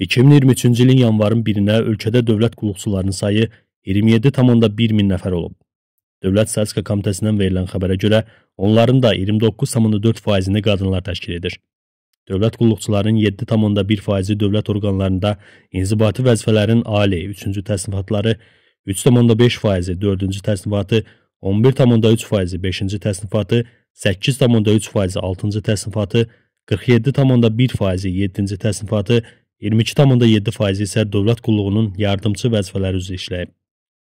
2023-cü ilin yanvarın 1-nə ölkədə dövlət qulluqçularının sayı 27,1 min nəfər olub. Dövlət Statistika Komitəsindən verilən xəbərə görə onların da 29,4%-ni qadınlar təşkil edir. Dövlət qulluqçularının 7,1%-i dövlət orqanlarında inzibati vəzifələrin ali 3-cü təsnifatları 3,5%-i 4-cü təsnifatı 11,3%-i 5-ci təsnifatı 8,3%-i 6-cı təsnifatı 47,1%-i 7-ci təsnifatı 22,7% isə dövlət qulluğunun yardımçı vəzifələri üzrə işləyib.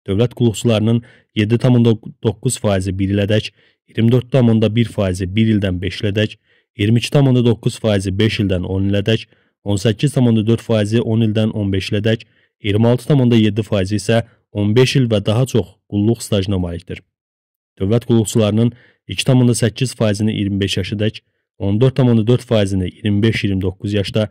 Dövlət qulluqçularının 7,9%-i 1 ilədək, 24,1%-i 1 ildən 5 ilədək, 22,9%-i 5 ildən 10 ilədək, 18,4%-i 10 ildən 15 ilədək, 26,7% isə 15 il və daha çox qulluq stajına malikdir. Dövlət qulluqçularının 2,8%-ni 25 yaşadək, 14,4%-ni 25-29 yaşda,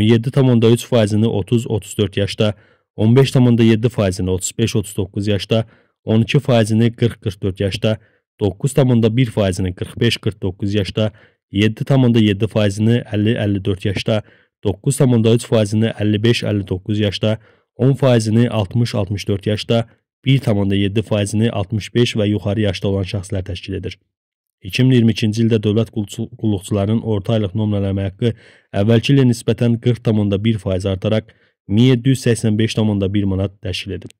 17,3 faizini 30-34 yaşda, 15,7 faizini 35-39 yaşda, 12 faizini 40-44 yaşda, 9,1 faizini 45-49 yaşda, 7,7 faizini 50-54 yaşda, 9,3 faizini 55-59 yaşda, 10 faizini 60-64 yaşda, 1,7 faizini 65 və yuxarı yaşda olan şəxslər təşkil edir. 2022-ci ildə dövlət qulluqçularının orta aylıq nömrələmə haqqı əvvəlki ilə nisbətən 40,1% artaraq 1785,1 manat təşkil edib.